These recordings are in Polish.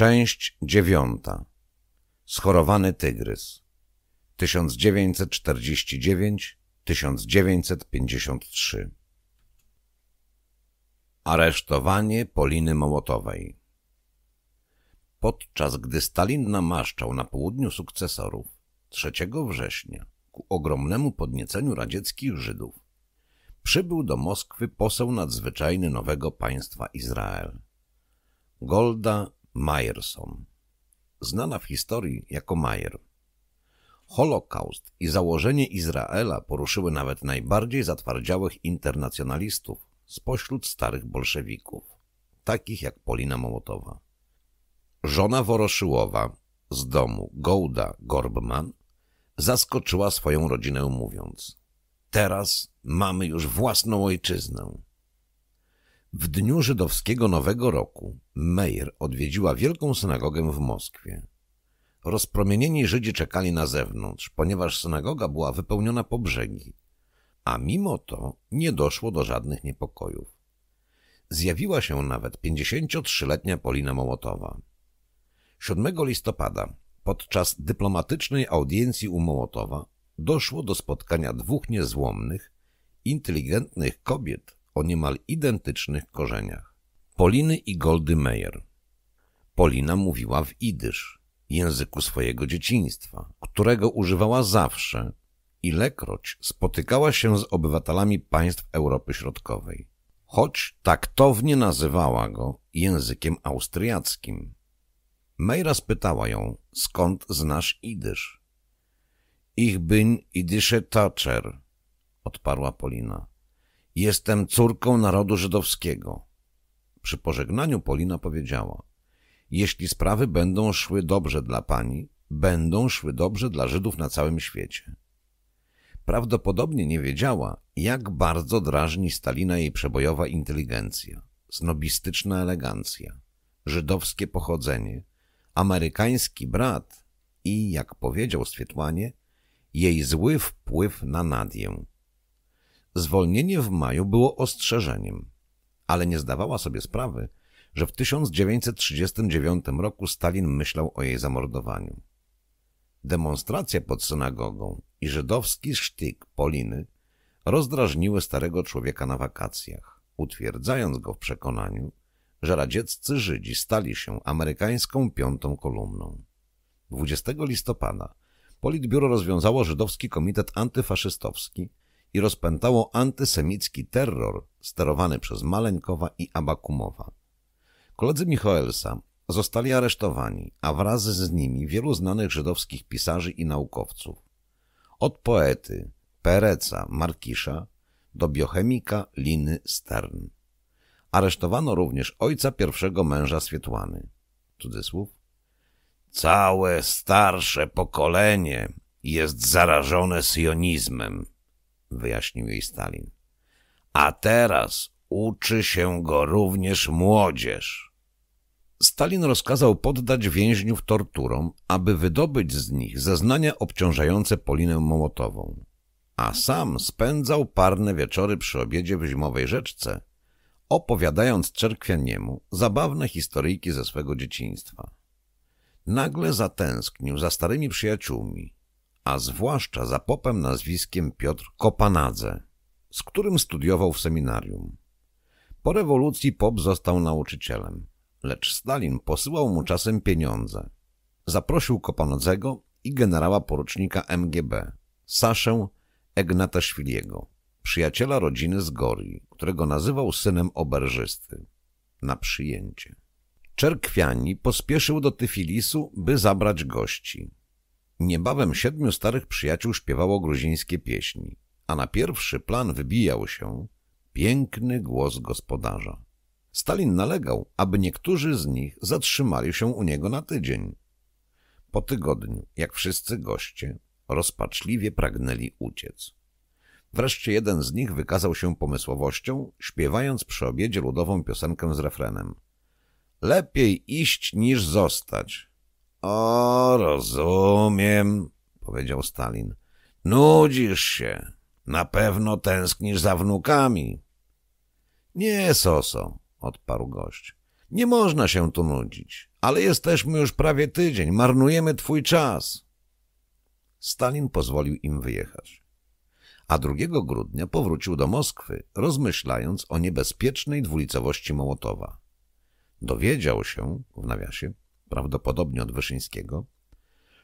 Część dziewiąta. Schorowany tygrys. 1949-1953. Aresztowanie Poliny Mołotowej. Podczas gdy Stalin namaszczał na południu sukcesorów 3 września ku ogromnemu podnieceniu radzieckich Żydów, przybył do Moskwy poseł nadzwyczajny nowego państwa Izrael. Golda Majerson, znana w historii jako Mayer. Holokaust i założenie Izraela poruszyły nawet najbardziej zatwardziałych internacjonalistów spośród starych bolszewików, takich jak Polina Mołotowa. Żona Woroszyłowa z domu Gołda Gorbman zaskoczyła swoją rodzinę mówiąc – teraz mamy już własną ojczyznę. W dniu żydowskiego Nowego Roku Meir odwiedziła wielką synagogę w Moskwie. Rozpromienieni Żydzi czekali na zewnątrz, ponieważ synagoga była wypełniona po brzegi, a mimo to nie doszło do żadnych niepokojów. Zjawiła się nawet 53-letnia Polina Mołotowa. 7 listopada podczas dyplomatycznej audiencji u Mołotowa doszło do spotkania dwóch niezłomnych, inteligentnych kobiet o niemal identycznych korzeniach. Poliny i Goldy Meyer. Polina mówiła w idysz, języku swojego dzieciństwa, którego używała zawsze, ilekroć spotykała się z obywatelami państw Europy Środkowej, choć taktownie nazywała go językiem austriackim. Mejra spytała ją, skąd znasz idysz? Ich bin idysche Tacher, odparła Polina. Jestem córką narodu żydowskiego. Przy pożegnaniu Polina powiedziała Jeśli sprawy będą szły dobrze dla pani, będą szły dobrze dla Żydów na całym świecie. Prawdopodobnie nie wiedziała, jak bardzo drażni Stalina jej przebojowa inteligencja, snobistyczna elegancja, żydowskie pochodzenie, amerykański brat i, jak powiedział Swietłanie, jej zły wpływ na Nadię. Zwolnienie w maju było ostrzeżeniem, ale nie zdawała sobie sprawy, że w 1939 roku Stalin myślał o jej zamordowaniu. Demonstracja pod synagogą i żydowski sztyk Poliny rozdrażniły starego człowieka na wakacjach, utwierdzając go w przekonaniu, że radzieccy Żydzi stali się amerykańską piątą kolumną. 20 listopada Politbiuro rozwiązało Żydowski Komitet Antyfaszystowski, i rozpętało antysemicki terror sterowany przez Maleńkowa i Abakumowa. Koledzy Michaelsa zostali aresztowani, a wraz z nimi wielu znanych żydowskich pisarzy i naukowców. Od poety Pereca Markisza do biochemika Liny Stern. Aresztowano również ojca pierwszego męża Swietłany. Cudzysłów. Całe starsze pokolenie jest zarażone sionizmem, wyjaśnił jej Stalin. A teraz uczy się go również młodzież. Stalin rozkazał poddać więźniów torturom, aby wydobyć z nich zeznania obciążające Polinę Mołotową, a sam spędzał parne wieczory przy obiedzie w zimowej rzeczce, opowiadając Czerkwianiemu zabawne historyjki ze swego dzieciństwa. Nagle zatęsknił za starymi przyjaciółmi, a zwłaszcza za popem nazwiskiem Piotr Kopanadze, z którym studiował w seminarium. Po rewolucji pop został nauczycielem, lecz Stalin posyłał mu czasem pieniądze. Zaprosił Kopanadzego i generała porucznika MGB, Saszę Egnataszwiliego, przyjaciela rodziny z Gorii, którego nazywał synem oberżysty, na przyjęcie. Czerkwiani pospieszył do Tyfilisu, by zabrać gości. Niebawem siedmiu starych przyjaciół śpiewało gruzińskie pieśni, a na pierwszy plan wybijał się piękny głos gospodarza. Stalin nalegał, aby niektórzy z nich zatrzymali się u niego na tydzień. Po tygodniu, jak wszyscy goście, rozpaczliwie pragnęli uciec. Wreszcie jeden z nich wykazał się pomysłowością, śpiewając przy obiedzie ludową piosenkę z refrenem. Lepiej iść niż zostać. O, rozumiem, powiedział Stalin. Nudzisz się. Na pewno tęsknisz za wnukami. Nie, Soso, odparł gość. Nie można się tu nudzić, ale jesteśmy już prawie tydzień, marnujemy twój czas. Stalin pozwolił im wyjechać. A 2 grudnia powrócił do Moskwy, rozmyślając o niebezpiecznej dwulicowości Mołotowa. Dowiedział się, w nawiasie, prawdopodobnie od Wyszyńskiego,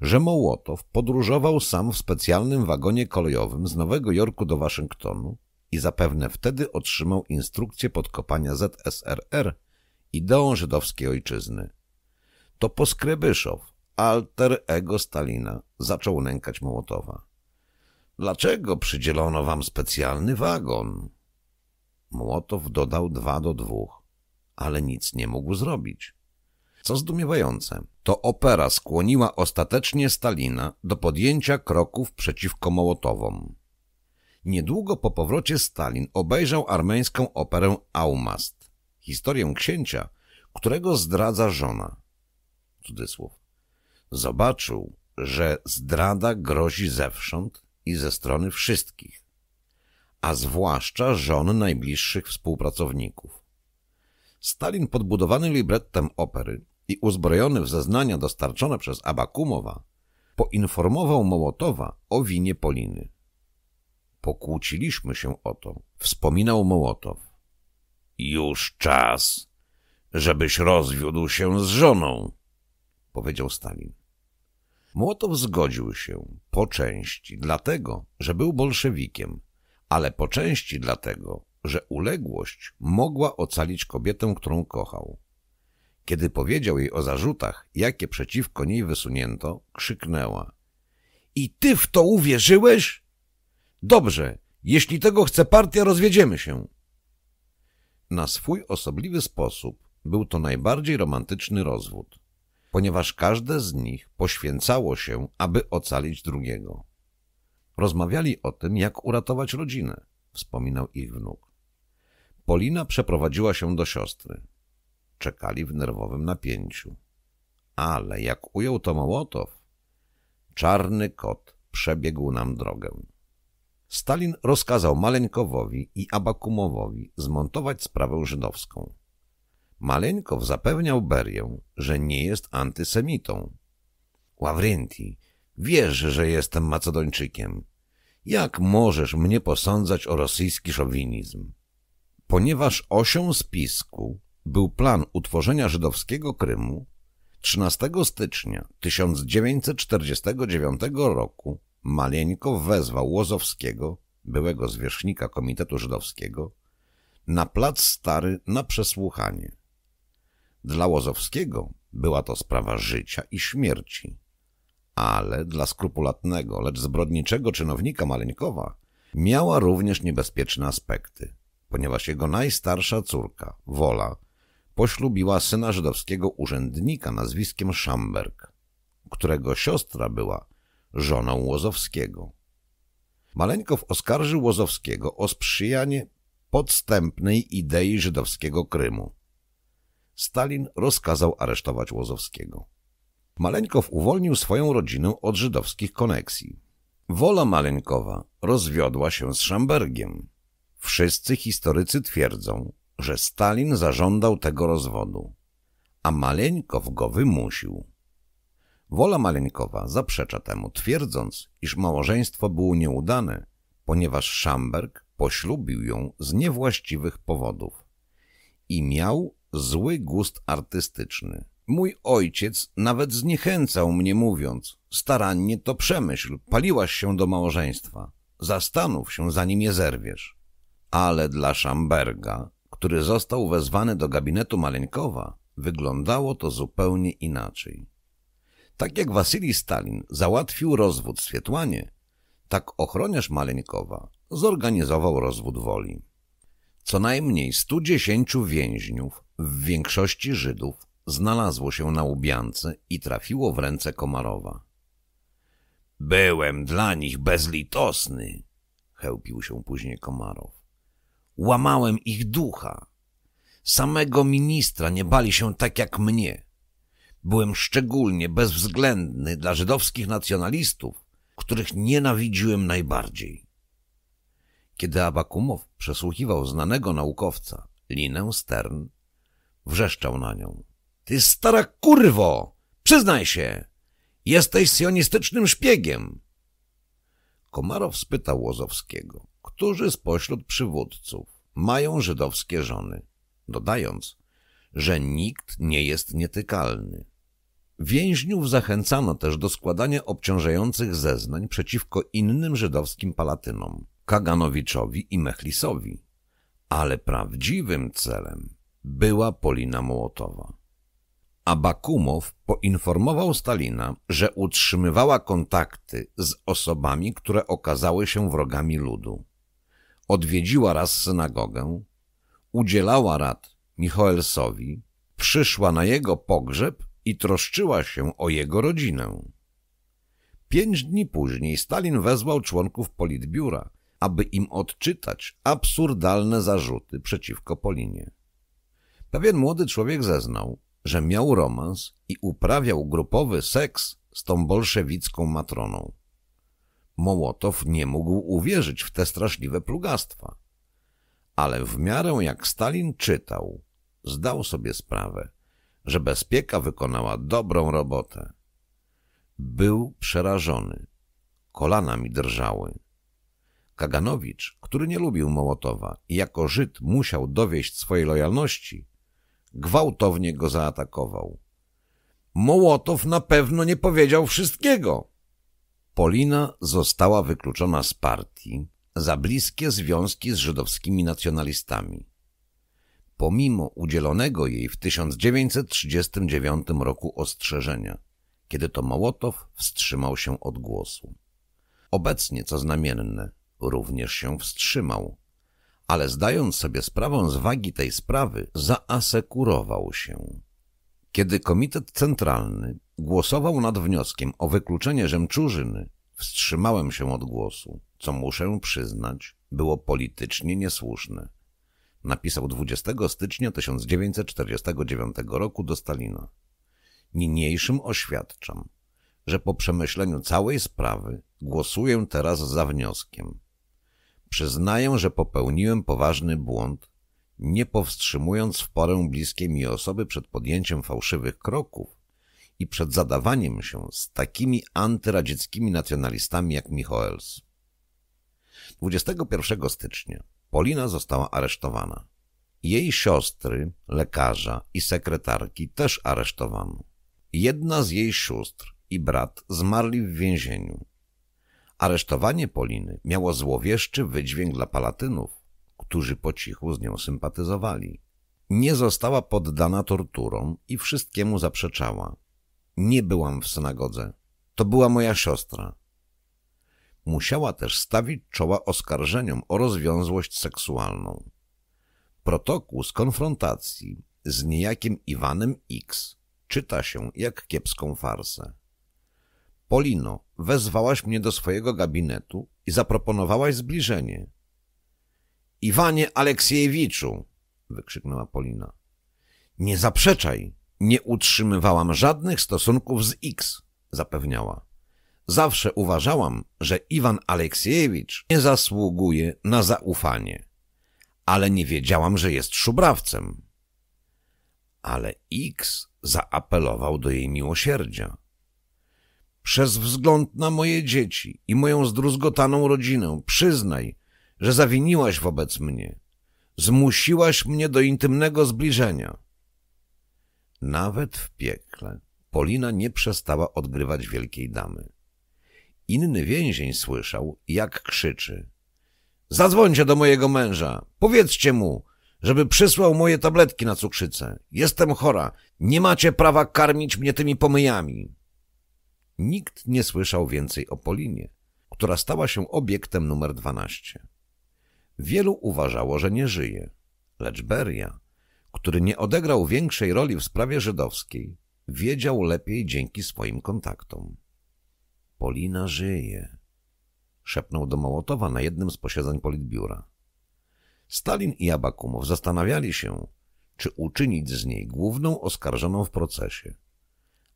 że Mołotow podróżował sam w specjalnym wagonie kolejowym z Nowego Jorku do Waszyngtonu i zapewne wtedy otrzymał instrukcję podkopania ZSRR ideą żydowskiej ojczyzny. To poskrybyszow, alter ego Stalina, zaczął nękać Mołotowa. Dlaczego przydzielono wam specjalny wagon? Mołotow dodał dwa do dwóch, ale nic nie mógł zrobić. Co zdumiewające, to opera skłoniła ostatecznie Stalina do podjęcia kroków przeciwko Mołotowom. Niedługo po powrocie Stalin obejrzał armeńską operę Aumast, historię księcia, którego zdradza żona. Cudzysłów. Zobaczył, że zdrada grozi zewsząd i ze strony wszystkich, a zwłaszcza żon najbliższych współpracowników. Stalin podbudowany librettem opery i uzbrojony w zeznania dostarczone przez Abakumowa poinformował Mołotowa o winie Poliny. Pokłóciliśmy się o to, wspominał Mołotow. Już czas, żebyś rozwiódł się z żoną, powiedział Stalin. Mołotow zgodził się, po części dlatego, że był bolszewikiem, ale po części dlatego, że uległość mogła ocalić kobietę, którą kochał. Kiedy powiedział jej o zarzutach, jakie przeciwko niej wysunięto, krzyknęła. I ty w to uwierzyłeś? Dobrze, jeśli tego chce partia, rozwiedziemy się. Na swój osobliwy sposób był to najbardziej romantyczny rozwód, ponieważ każde z nich poświęcało się, aby ocalić drugiego. Rozmawiali o tym, jak uratować rodzinę, wspominał ich wnuk. Polina przeprowadziła się do siostry. Czekali w nerwowym napięciu. Ale jak ujął to Mołotow, czarny kot przebiegł nam drogę. Stalin rozkazał Maleńkowowi i Abakumowowi zmontować sprawę żydowską. Maleńkow zapewniał Berię, że nie jest antysemitą. Ławrynti, wiesz, że jestem Macedończykiem. Jak możesz mnie posądzać o rosyjski szowinizm? Ponieważ osią spisku był plan utworzenia żydowskiego Krymu, 13 stycznia 1949 roku Malieńko wezwał Łozowskiego, byłego zwierzchnika Komitetu Żydowskiego, na plac stary na przesłuchanie. Dla Łozowskiego była to sprawa życia i śmierci, ale dla skrupulatnego, lecz zbrodniczego czynownika Maleńkowa miała również niebezpieczne aspekty ponieważ jego najstarsza córka, Wola, poślubiła syna żydowskiego urzędnika nazwiskiem Szamberg, którego siostra była żoną Łozowskiego. Maleńkow oskarżył Łozowskiego o sprzyjanie podstępnej idei żydowskiego Krymu. Stalin rozkazał aresztować Łozowskiego. Maleńkow uwolnił swoją rodzinę od żydowskich koneksji. Wola Maleńkowa rozwiodła się z Szambergiem, Wszyscy historycy twierdzą, że Stalin zażądał tego rozwodu, a Maleńkow go wymusił. Wola Maleńkowa zaprzecza temu, twierdząc, iż małżeństwo było nieudane, ponieważ Schamberg poślubił ją z niewłaściwych powodów i miał zły gust artystyczny. Mój ojciec nawet zniechęcał mnie mówiąc, starannie to przemyśl, paliłaś się do małżeństwa, zastanów się zanim je zerwiesz ale dla Szamberga, który został wezwany do gabinetu Maleńkowa, wyglądało to zupełnie inaczej. Tak jak Wasilij Stalin załatwił rozwód Swietłanie, tak ochroniarz Maleńkowa zorganizował rozwód woli. Co najmniej 110 więźniów, w większości Żydów, znalazło się na Łubiance i trafiło w ręce Komarowa. Byłem dla nich bezlitosny, chełpił się później Komarow. Łamałem ich ducha. Samego ministra nie bali się tak jak mnie. Byłem szczególnie bezwzględny dla żydowskich nacjonalistów, których nienawidziłem najbardziej. Kiedy Abakumow przesłuchiwał znanego naukowca, Linę Stern, wrzeszczał na nią. Ty stara kurwo! Przyznaj się! Jesteś sionistycznym szpiegiem! Komarow spytał Łozowskiego niektórzy spośród przywódców mają żydowskie żony, dodając, że nikt nie jest nietykalny. Więźniów zachęcano też do składania obciążających zeznań przeciwko innym żydowskim palatynom, Kaganowiczowi i Mechlisowi, ale prawdziwym celem była Polina Mołotowa. Abakumow poinformował Stalina, że utrzymywała kontakty z osobami, które okazały się wrogami ludu. Odwiedziła raz synagogę, udzielała rad Michoelsowi, przyszła na jego pogrzeb i troszczyła się o jego rodzinę. Pięć dni później Stalin wezwał członków politbiura, aby im odczytać absurdalne zarzuty przeciwko Polinie. Pewien młody człowiek zeznał, że miał romans i uprawiał grupowy seks z tą bolszewicką matroną. Mołotow nie mógł uwierzyć w te straszliwe plugastwa. Ale w miarę jak Stalin czytał, zdał sobie sprawę, że bezpieka wykonała dobrą robotę. Był przerażony. Kolana mi drżały. Kaganowicz, który nie lubił Mołotowa i jako Żyd musiał dowieść swojej lojalności, gwałtownie go zaatakował. Mołotow na pewno nie powiedział wszystkiego, Polina została wykluczona z partii za bliskie związki z żydowskimi nacjonalistami. Pomimo udzielonego jej w 1939 roku ostrzeżenia, kiedy to Mołotow wstrzymał się od głosu. Obecnie, co znamienne, również się wstrzymał, ale zdając sobie sprawę z wagi tej sprawy, zaasekurował się. Kiedy Komitet Centralny głosował nad wnioskiem o wykluczenie Żemczużyny, wstrzymałem się od głosu, co muszę przyznać było politycznie niesłuszne. Napisał 20 stycznia 1949 roku do Stalina. Niniejszym oświadczam, że po przemyśleniu całej sprawy głosuję teraz za wnioskiem. Przyznaję, że popełniłem poważny błąd, nie powstrzymując w porę bliskiej mi osoby przed podjęciem fałszywych kroków, i przed zadawaniem się z takimi antyradzieckimi nacjonalistami jak Michoels. 21 stycznia Polina została aresztowana. Jej siostry, lekarza i sekretarki też aresztowano. Jedna z jej sióstr i brat zmarli w więzieniu. Aresztowanie Poliny miało złowieszczy wydźwięk dla palatynów, którzy po cichu z nią sympatyzowali. Nie została poddana torturom i wszystkiemu zaprzeczała. Nie byłam w synagodze. To była moja siostra. Musiała też stawić czoła oskarżeniom o rozwiązłość seksualną. Protokół z konfrontacji z niejakim Iwanem X czyta się jak kiepską farsę. Polino, wezwałaś mnie do swojego gabinetu i zaproponowałaś zbliżenie. Iwanie Aleksiejewiczu! wykrzyknęła Polina. Nie zaprzeczaj! Nie utrzymywałam żadnych stosunków z X, zapewniała. Zawsze uważałam, że Iwan Aleksiejewicz nie zasługuje na zaufanie, ale nie wiedziałam, że jest szubrawcem. Ale X zaapelował do jej miłosierdzia. Przez wzgląd na moje dzieci i moją zdruzgotaną rodzinę przyznaj, że zawiniłaś wobec mnie. Zmusiłaś mnie do intymnego zbliżenia. Nawet w piekle Polina nie przestała odgrywać wielkiej damy. Inny więzień słyszał, jak krzyczy. Zadzwońcie do mojego męża. Powiedzcie mu, żeby przysłał moje tabletki na cukrzycę. Jestem chora. Nie macie prawa karmić mnie tymi pomyjami. Nikt nie słyszał więcej o Polinie, która stała się obiektem numer 12. Wielu uważało, że nie żyje, lecz Beria który nie odegrał większej roli w sprawie żydowskiej, wiedział lepiej dzięki swoim kontaktom. Polina żyje, szepnął do Mołotowa na jednym z posiedzeń Politbiura. Stalin i Abakumow zastanawiali się, czy uczynić z niej główną oskarżoną w procesie.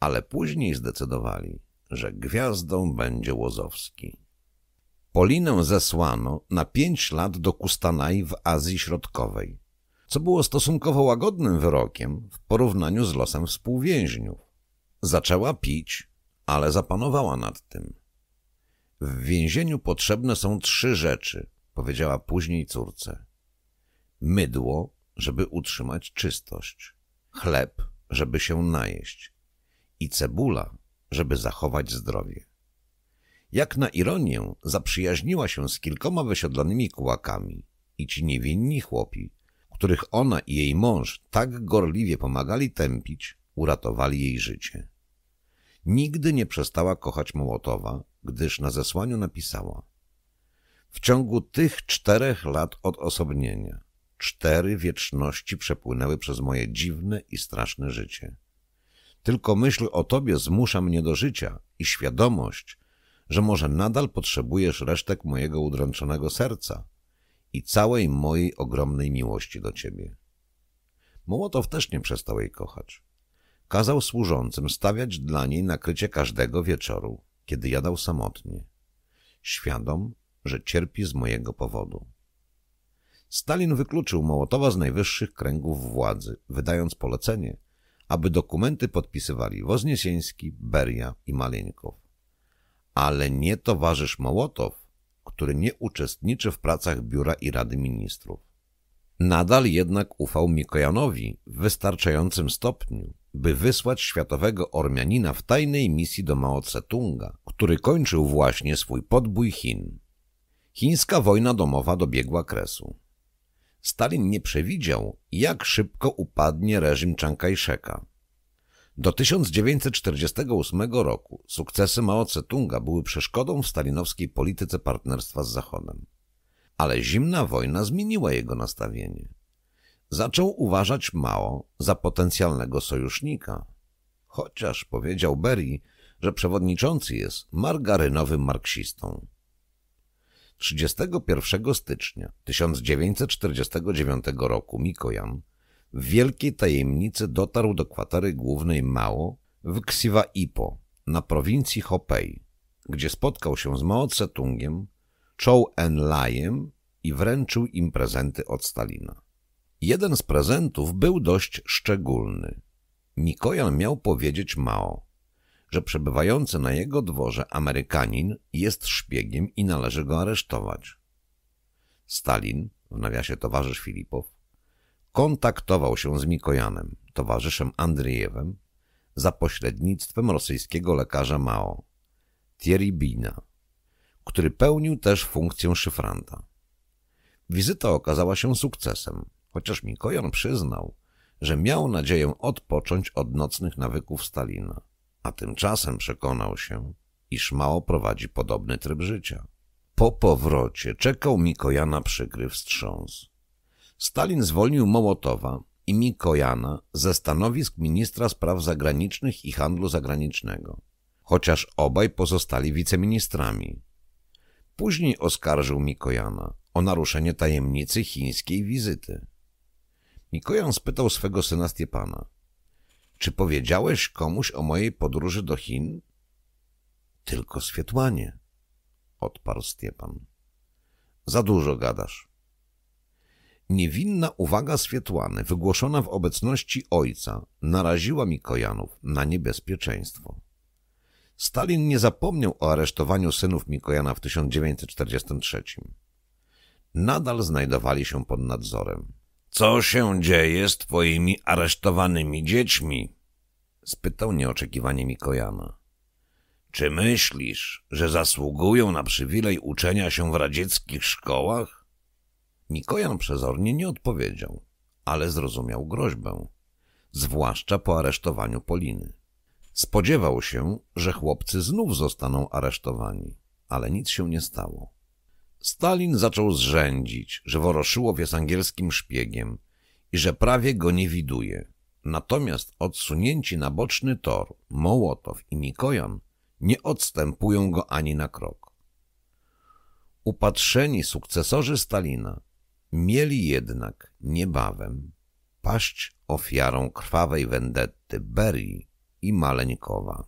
Ale później zdecydowali, że gwiazdą będzie Łozowski. Polinę zesłano na pięć lat do Kustanai w Azji Środkowej, co było stosunkowo łagodnym wyrokiem w porównaniu z losem współwięźniów. Zaczęła pić, ale zapanowała nad tym. W więzieniu potrzebne są trzy rzeczy, powiedziała później córce. Mydło, żeby utrzymać czystość, chleb, żeby się najeść i cebula, żeby zachować zdrowie. Jak na ironię, zaprzyjaźniła się z kilkoma wysiodlanymi kułakami i ci niewinni chłopi których ona i jej mąż tak gorliwie pomagali tępić, uratowali jej życie. Nigdy nie przestała kochać Mołotowa, gdyż na zesłaniu napisała W ciągu tych czterech lat odosobnienia cztery wieczności przepłynęły przez moje dziwne i straszne życie. Tylko myśl o tobie zmusza mnie do życia i świadomość, że może nadal potrzebujesz resztek mojego udręczonego serca – i całej mojej ogromnej miłości do ciebie. Mołotow też nie przestał jej kochać. Kazał służącym stawiać dla niej nakrycie każdego wieczoru, kiedy jadał samotnie, świadom, że cierpi z mojego powodu. Stalin wykluczył Mołotowa z najwyższych kręgów władzy, wydając polecenie, aby dokumenty podpisywali Wozniesieński, Beria i Maleńkow. Ale nie towarzysz Mołotow który nie uczestniczy w pracach Biura i Rady Ministrów. Nadal jednak ufał Mikojanowi w wystarczającym stopniu, by wysłać światowego Ormianina w tajnej misji do Mao Tse-tunga, który kończył właśnie swój podbój Chin. Chińska wojna domowa dobiegła kresu. Stalin nie przewidział, jak szybko upadnie reżim Chiang Kai-sheka. Do 1948 roku sukcesy Mao Tse-tunga były przeszkodą w stalinowskiej polityce partnerstwa z Zachodem. Ale zimna wojna zmieniła jego nastawienie. Zaczął uważać Mao za potencjalnego sojusznika. Chociaż powiedział Berry, że przewodniczący jest margarynowym marksistą. 31 stycznia 1949 roku Mikoyan w wielkiej tajemnicy dotarł do kwatery głównej Mao w Ksiwa Ipo na prowincji Hopei, gdzie spotkał się z Mao Tse-tungiem, Chou en Laiem i wręczył im prezenty od Stalina. Jeden z prezentów był dość szczególny. Mikojan miał powiedzieć Mao, że przebywający na jego dworze Amerykanin jest szpiegiem i należy go aresztować. Stalin, w nawiasie towarzysz Filipow, kontaktował się z Mikojanem, towarzyszem Andrzejewem, za pośrednictwem rosyjskiego lekarza Mao, Thierry Bina, który pełnił też funkcję szyfranta. Wizyta okazała się sukcesem, chociaż Mikojan przyznał, że miał nadzieję odpocząć od nocnych nawyków Stalina, a tymczasem przekonał się, iż Mao prowadzi podobny tryb życia. Po powrocie czekał Mikojana przykry wstrząs. Stalin zwolnił Mołotowa i Mikojana ze stanowisk ministra spraw zagranicznych i handlu zagranicznego, chociaż obaj pozostali wiceministrami. Później oskarżył Mikojana o naruszenie tajemnicy chińskiej wizyty. Mikojan spytał swego syna Stiepana – Czy powiedziałeś komuś o mojej podróży do Chin? – Tylko Swietłanie – odparł Stiepan. – Za dużo gadasz. Niewinna uwaga Swietłany, wygłoszona w obecności ojca, naraziła Mikojanów na niebezpieczeństwo. Stalin nie zapomniał o aresztowaniu synów Mikojana w 1943. Nadal znajdowali się pod nadzorem. Co się dzieje z twoimi aresztowanymi dziećmi? spytał nieoczekiwanie Mikojana. Czy myślisz, że zasługują na przywilej uczenia się w radzieckich szkołach? Nikojan przezornie nie odpowiedział, ale zrozumiał groźbę, zwłaszcza po aresztowaniu Poliny. Spodziewał się, że chłopcy znów zostaną aresztowani, ale nic się nie stało. Stalin zaczął zrzędzić, że Woroszyłow jest angielskim szpiegiem i że prawie go nie widuje. Natomiast odsunięci na boczny tor Mołotow i Nikojan nie odstępują go ani na krok. Upatrzeni sukcesorzy Stalina Mieli jednak niebawem paść ofiarą krwawej wendetty Berii i Maleńkowa.